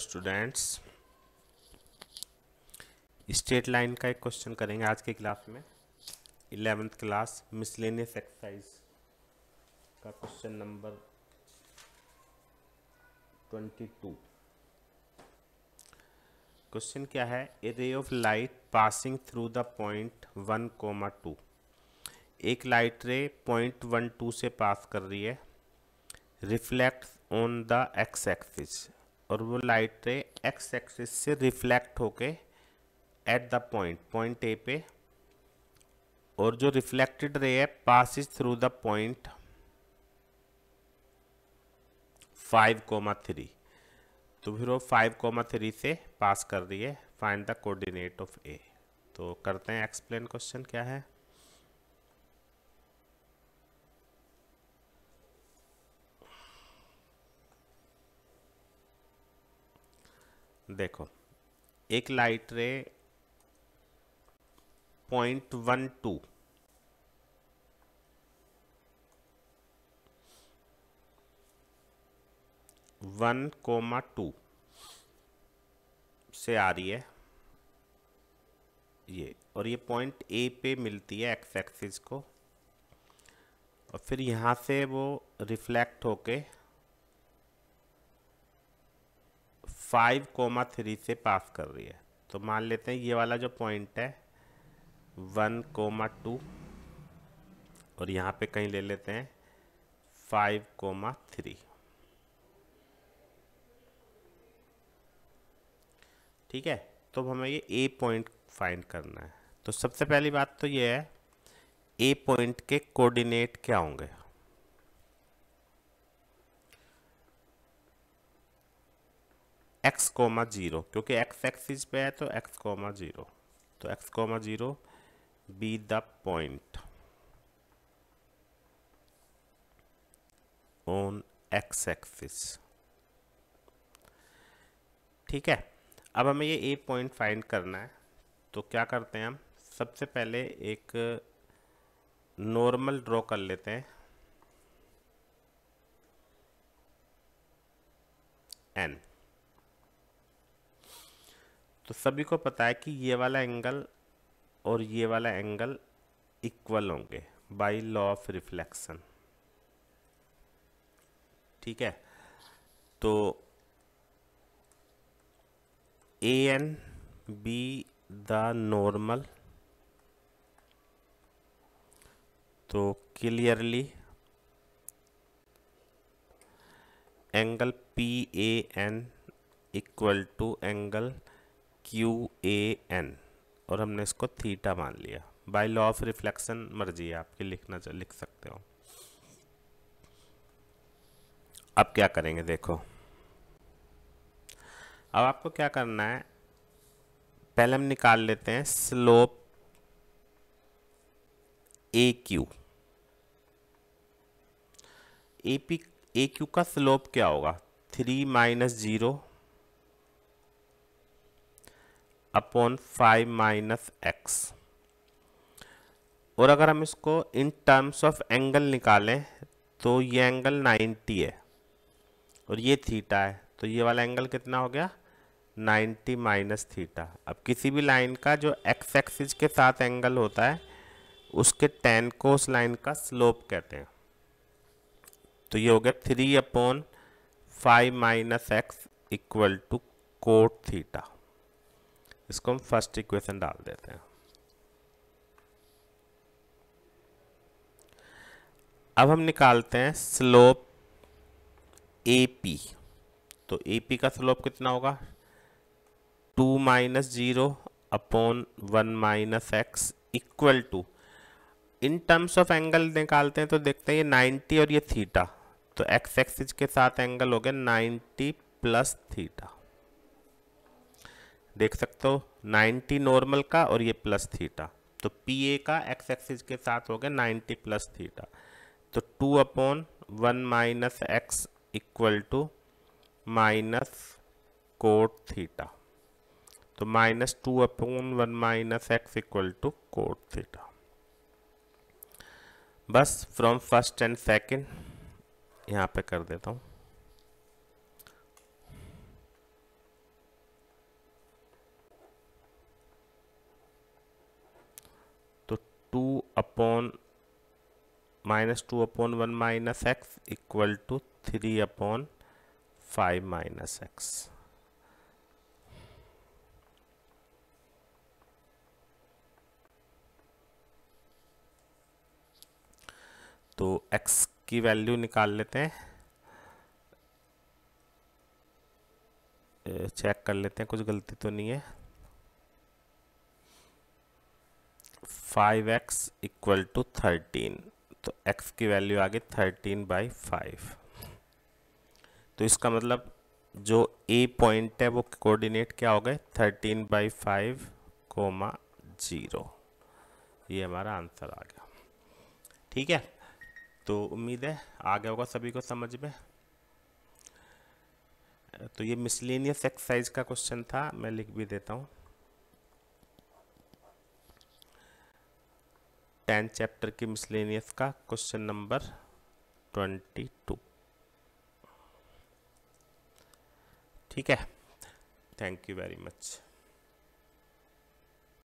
students state line का एक question करेंगे आज के क्लास में इलेवेंथ क्लास मिसलेनियस एक्सरसाइज का question number twenty two question क्या है a ray of light passing through the point one comma two एक light ray point one two से पास कर रही है reflect on the x axis और वो लाइट रे एक्स एक्सिस से रिफ्लेक्ट होके at the point point A पे और जो रिफ्लेक्टेड रे है is through the point five comma three तो फिर वो फाइव कोमा थ्री से पास कर रही है find the coordinate of A तो करते हैं एक्सप्लेन क्वेश्चन क्या है देखो एक light ray point one two one comma two से आ रही है ये और ये पॉइंट ए पे मिलती है एक्स एक्सिस को और फिर यहाँ से वो रिफ्लेक्ट होके फाइव कोमा थ्री से पास कर रही है तो मान लेते हैं ये वाला जो पॉइंट है वन कोमा टू और यहाँ पे कहीं ले लेते हैं फाइव कोमा थ्री ठीक है तो हमें ये ए पॉइंट फाइंड करना है तो सबसे पहली बात तो ये है ए पॉइंट के कोऑर्डिनेट क्या होंगे एक्स कोमा जीरो क्योंकि एक्स एक्सिस पे है तो एक्स कोमा जीरो तो x comma zero be the point on x axis ठीक है अब हमें ये ए पॉइंट फाइंड करना है तो क्या करते हैं हम सबसे पहले एक नॉर्मल ड्रॉ कर लेते हैं एन तो सभी को पता है कि ये वाला एंगल और ये वाला एंगल इक्वल होंगे बाई लॉ ऑफ रिफ्लेक्शन ठीक है तो A N be the normal तो clearly angle P A N equal to angle Q A N और हमने इसको थीटा मान लिया बाई लॉ ऑफ रिफ्लेक्शन मर्जी है आपकी लिखना लिख सकते हो अब क्या करेंगे देखो अब आपको क्या करना है पहले हम निकाल लेते हैं slope A Q A P A Q का स्लोप क्या होगा three minus zero upon five minus x और अगर हम इसको इन टर्म्स ऑफ एंगल निकालें तो ये एंगल 90 है और ये थीटा है तो ये वाला एंगल कितना हो गया 90 माइनस थीटा अब किसी भी लाइन का जो एक्स एक्सिस के साथ एंगल होता है उसके टेन को उस लाइन का स्लोप कहते हैं तो ये हो गया three upon five minus x equal to cot theta इसको हम फर्स्ट इक्वेशन डाल देते हैं अब हम निकालते हैं स्लोप ए पी तो ए पी का स्लोप कितना होगा two minus zero upon one minus x equal to in terms of angle निकालते हैं तो देखते हैं ये नाइन्टी और ये थीटा तो एक्स एक्सिस के साथ एंगल हो गया नाइन्टी प्लस थीटा देख सकते हो 90 नॉर्मल का और ये प्लस थीटा तो पी ए का एक्स एक्सिस के साथ हो गया 90 प्लस थीटा तो 2 upon one minus x equal to minus cot theta तो minus two upon one minus x equal to cot theta बस फ्रॉम फर्स्ट एंड सेकंड यहाँ पे कर देता हूँ upon minus two upon one minus x equal to three upon five minus x तो x की value निकाल लेते हैं चेक कर लेते हैं कुछ गलती तो नहीं है five x equal to thirteen तो x की वैल्यू आ गई थर्टीन बाई फाइव तो इसका मतलब जो ए पॉइंट है वो कोऑर्डिनेट क्या हो गए thirteen by five comma zero ये हमारा आंसर आ गया ठीक है तो उम्मीद है आ गया होगा सभी को समझ में तो ये मिसलिनियस एक्सरसाइज का क्वेश्चन था मैं लिख भी देता हूँ टेंथ चैप्टर की मिसलेनियस का क्वेश्चन नंबर ट्वेंटी टू ठीक है थैंक यू वेरी मच